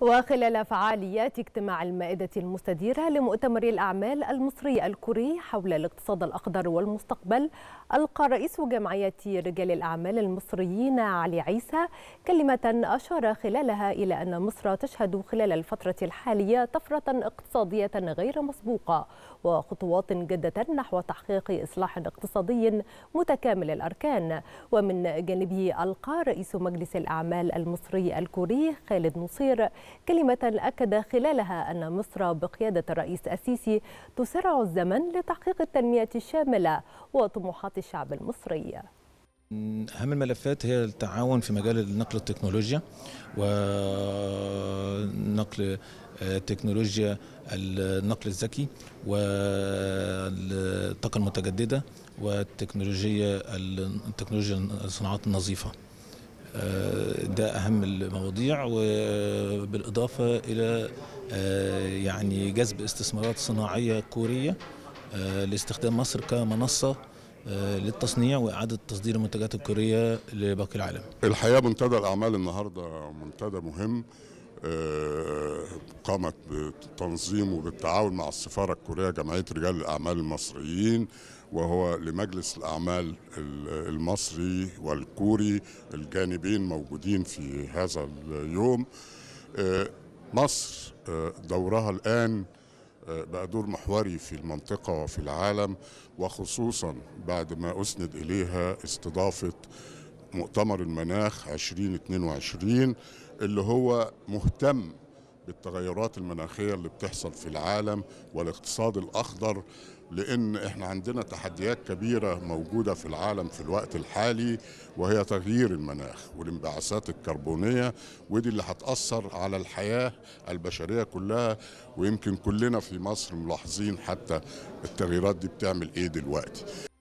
وخلال فعاليات اجتماع المائدة المستديرة لمؤتمر الأعمال المصري الكوري حول الاقتصاد الأخضر والمستقبل ألقى رئيس جمعية رجال الأعمال المصريين علي عيسى كلمة أشار خلالها إلى أن مصر تشهد خلال الفترة الحالية طفرة اقتصادية غير مسبوقة وخطوات جادة نحو تحقيق إصلاح اقتصادي متكامل الأركان ومن جانبه ألقى رئيس مجلس الأعمال المصري الكوري خالد نصير كلمة أكد خلالها أن مصر بقيادة الرئيس السيسي تسرع الزمن لتحقيق التنمية الشاملة وطموحات الشعب المصري أهم الملفات هي التعاون في مجال نقل التكنولوجيا ونقل آه، تكنولوجيا النقل الذكي والطاقة المتجددة والتكنولوجيا التكنولوجيا الصناعات النظيفة آه، ده اهم المواضيع وبالاضافه الى آه، يعني جذب استثمارات صناعيه كوريه آه، لاستخدام مصر كمنصه للتصنيع واعاده تصدير المنتجات الكوريه لباقي العالم. الحقيقه منتدى الاعمال النهارده منتدى مهم قامت بالتنظيم وبالتعاون مع السفارة الكورية جمعية رجال الأعمال المصريين وهو لمجلس الأعمال المصري والكوري الجانبين موجودين في هذا اليوم آه، مصر آه، دورها الآن آه، بقى دور محوري في المنطقة وفي العالم وخصوصا بعد ما أسند إليها استضافة مؤتمر المناخ 2022 اللي هو مهتم بالتغيرات المناخية اللي بتحصل في العالم والاقتصاد الأخضر لأن إحنا عندنا تحديات كبيرة موجودة في العالم في الوقت الحالي وهي تغيير المناخ والانبعاثات الكربونية ودي اللي هتأثر على الحياة البشرية كلها ويمكن كلنا في مصر ملاحظين حتى التغييرات دي بتعمل إيه دلوقتي